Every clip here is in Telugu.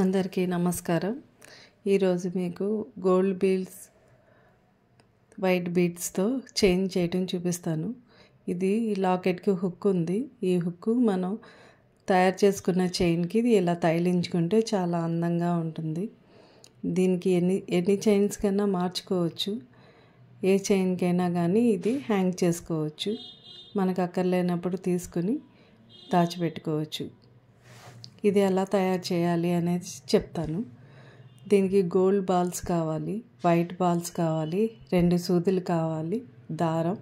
అందరికీ నమస్కారం ఈరోజు మీకు గోల్డ్ బీల్స్ వైట్ బీడ్స్తో చేంజ్ చేయటం చూపిస్తాను ఇది లాకెట్కి హుక్ ఉంది ఈ హుక్ మనం తయారు చేసుకున్న చైన్కి ఇది ఇలా తైలించుకుంటే చాలా అందంగా ఉంటుంది దీనికి ఎన్ని ఎన్ని చైన్స్ కన్నా మార్చుకోవచ్చు ఏ చైన్కైనా కానీ ఇది హ్యాంగ్ చేసుకోవచ్చు మనకు అక్కర్లేనప్పుడు తీసుకుని దాచిపెట్టుకోవచ్చు ఇది ఎలా తయారు చేయాలి అనేది చెప్తాను దీనికి గోల్డ్ బాల్స్ కావాలి వైట్ బాల్స్ కావాలి రెండు సూదులు కావాలి దారం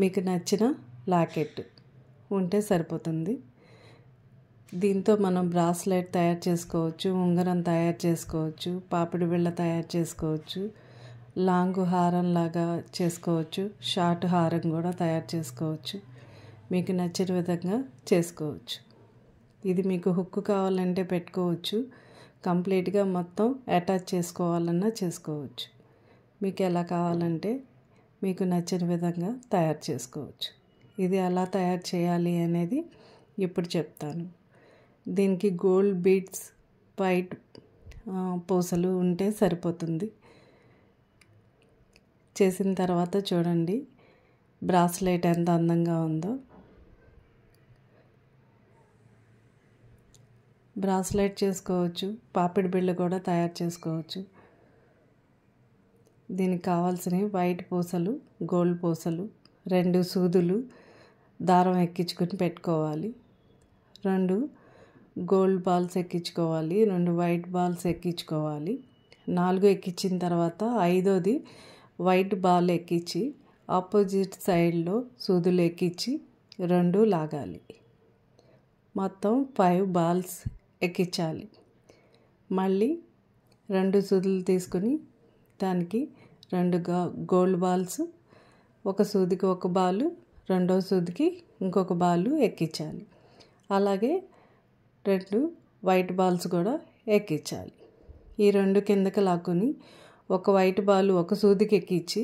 మీకు నచ్చిన లాకెట్ ఉంటే సరిపోతుంది దీంతో మనం బ్రాస్లెట్ తయారు చేసుకోవచ్చు ఉంగరం తయారు చేసుకోవచ్చు పాపిడి బిళ్ళ తయారు చేసుకోవచ్చు లాంగ్ హారం లాగా చేసుకోవచ్చు షార్ట్ హారం కూడా తయారు చేసుకోవచ్చు మీకు నచ్చిన విధంగా చేసుకోవచ్చు ఇది మీకు హుక్ కావాలంటే పెట్టుకోవచ్చు కంప్లీట్గా మొత్తం అటాచ్ చేసుకోవాలన్నా చేసుకోవచ్చు మీకు ఎలా కావాలంటే మీకు నచ్చిన విధంగా తయారు చేసుకోవచ్చు ఇది ఎలా తయారు చేయాలి అనేది ఇప్పుడు చెప్తాను దీనికి గోల్డ్ బీట్స్ వైట్ పూసలు ఉంటే సరిపోతుంది చేసిన తర్వాత చూడండి బ్రాస్లైట్ ఎంత అందంగా ఉందో బ్రాస్లెట్ చేసుకోవచ్చు పాపిడి బిళ్ళు కూడా తయారు చేసుకోవచ్చు దీనికి కావాల్సినవి వైట్ పూసలు గోల్డ్ పూసలు రెండు సూదులు దారం ఎక్కించుకొని పెట్టుకోవాలి రెండు గోల్డ్ బాల్స్ ఎక్కించుకోవాలి రెండు వైట్ బాల్స్ ఎక్కించుకోవాలి నాలుగు ఎక్కించిన తర్వాత ఐదోది వైట్ బాల్ ఎక్కించి ఆపోజిట్ సైడ్లో సూదులు ఎక్కించి రెండు లాగాలి మొత్తం ఫైవ్ బాల్స్ ఎక్కించాలి మళ్ళీ రెండు సూదులు తీసుకుని దానికి రెండు గోల్డ్ బాల్స్ ఒక సూదికి ఒక బాలు రెండో సూదికి ఇంకొక బాలు ఎక్కించాలి అలాగే రెండు వైట్ బాల్స్ కూడా ఎక్కించాలి ఈ రెండు కిందకి లాక్కుని ఒక వైట్ బాల్ ఒక సూదికి ఎక్కించి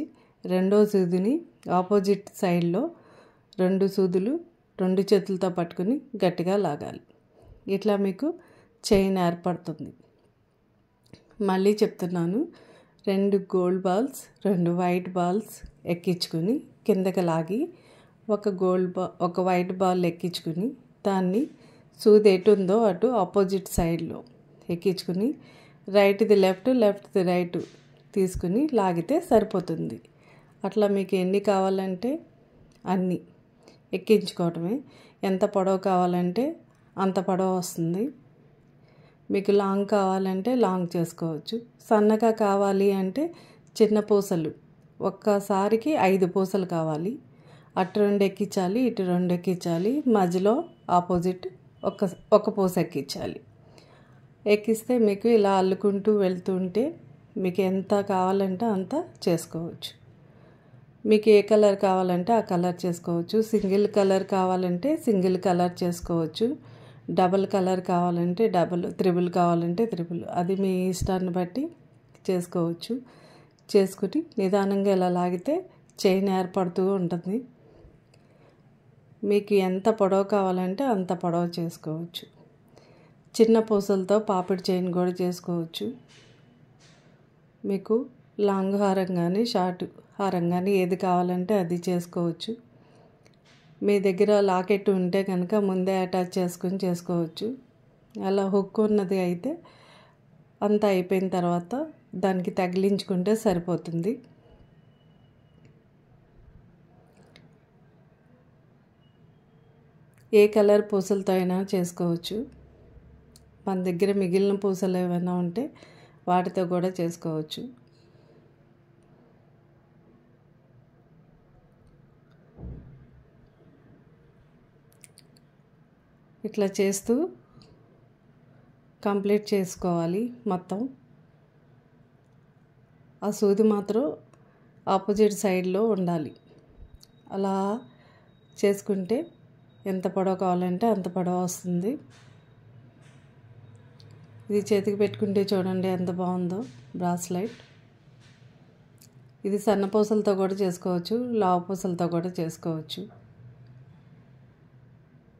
రెండో సూదిని ఆపోజిట్ సైడ్లో రెండు సూదులు రెండు చేతులతో పట్టుకుని గట్టిగా లాగాలి ఇట్లా మీకు చైన్ ఏర్పడుతుంది మళ్ళీ చెప్తున్నాను రెండు గోల్డ్ బాల్స్ రెండు వైట్ బాల్స్ ఎక్కించుకుని కిందకి లాగి ఒక గోల్డ్ బా ఒక వైట్ బాల్ ఎక్కించుకుని దాన్ని సూది ఎటు ఉందో అటు ఆపోజిట్ సైడ్లో ఎక్కించుకుని right the left left the right తీసుకుని లాగితే సరిపోతుంది అట్లా మీకు ఎన్ని కావాలంటే అన్నీ ఎక్కించుకోవటమే ఎంత పొడవు కావాలంటే అంత పొడవు వస్తుంది మీకు లాంగ్ కావాలంటే లాంగ్ చేసుకోవచ్చు సన్నగా కావాలి అంటే చిన్న పూసలు ఒక్కసారికి ఐదు పూసలు కావాలి అటు రెండు ఎక్కించాలి ఇటు రెండు ఎక్కించాలి మధ్యలో ఆపోజిట్ ఒక ఒక పూస ఎక్కించాలి ఎక్కిస్తే మీకు ఇలా అల్లుకుంటూ వెళ్తుంటే మీకు ఎంత కావాలంటే అంత చేసుకోవచ్చు మీకు ఏ కలర్ కావాలంటే ఆ కలర్ చేసుకోవచ్చు సింగిల్ కలర్ కావాలంటే సింగిల్ కలర్ చేసుకోవచ్చు డబల్ కలర్ కావాలంటే డబల్ త్రిబుల్ కావాలంటే త్రిబుల్ అది మీ ఇష్టాన్ని బట్టి చేసుకోవచ్చు చేసుకుని నిదానంగా ఇలా లాగితే చైన్ ఏర్పడుతూ ఉంటుంది మీకు ఎంత పొడవు కావాలంటే అంత పొడవు చేసుకోవచ్చు చిన్న పూసలతో పాపిడి చైన్ కూడా చేసుకోవచ్చు మీకు లాంగ్ హారం కానీ షార్ట్ హారం కానీ ఏది కావాలంటే అది చేసుకోవచ్చు మీ దగ్గర లాకెట్ ఉంటే కనుక ముందే అటాచ్ చేసుకుని చేసుకోవచ్చు అలా హుక్ ఉన్నది అయితే అంతా అయిపోయిన తర్వాత దానికి తగిలించుకుంటే సరిపోతుంది ఏ కలర్ పూసలతో అయినా చేసుకోవచ్చు మన దగ్గర మిగిలిన పూసలు ఏమైనా ఉంటే వాటితో కూడా చేసుకోవచ్చు ఇట్లా చేస్తూ కంప్లీట్ చేసుకోవాలి మొత్తం ఆ సూది మాత్రం ఆపోజిట్ సైడ్లో ఉండాలి అలా చేసుకుంటే ఎంత పొడవు కావాలంటే అంత పొడవ వస్తుంది ఇది చేతికి పెట్టుకుంటే చూడండి ఎంత బాగుందో బ్రాస్లైట్ ఇది సన్న పూసలతో కూడా చేసుకోవచ్చు లావు పూసలతో కూడా చేసుకోవచ్చు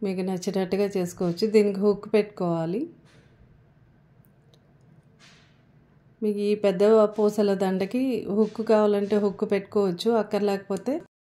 మీకు నచ్చినట్టుగా చేసుకోవచ్చు దీనికి హుక్ పెట్టుకోవాలి మీకు ఈ పెద్ద పూసల దండకి హుక్ కావాలంటే హుక్ పెట్టుకోవచ్చు అక్కర్లేకపోతే